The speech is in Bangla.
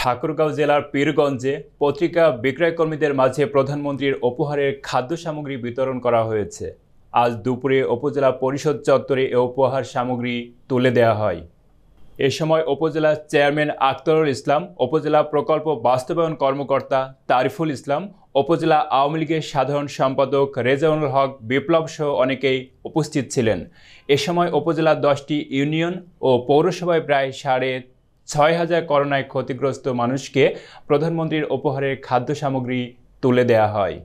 ঠাকুরগাঁও জেলার পীরগঞ্জে পত্রিকা বিক্রয়কর্মীদের মাঝে প্রধানমন্ত্রীর উপহারের খাদ্য সামগ্রী বিতরণ করা হয়েছে আজ দুপুরে উপজেলা পরিষদ চত্বরে এ উপহার সামগ্রী তুলে দেওয়া হয় এ সময় উপজেলা চেয়ারম্যান আখতারুল ইসলাম উপজেলা প্রকল্প বাস্তবায়ন কর্মকর্তা তারিফুল ইসলাম উপজেলা আওয়ামী লীগের সাধারণ সম্পাদক রেজাউল হক বিপ্লব সহ অনেকেই উপস্থিত ছিলেন এ সময় উপজেলা দশটি ইউনিয়ন ও পৌরসভায় প্রায় সাড়ে ছয় হাজার করোনায় ক্ষতিগ্রস্ত মানুষকে প্রধানমন্ত্রীর উপহারের খাদ্য সামগ্রী তুলে দেয়া হয়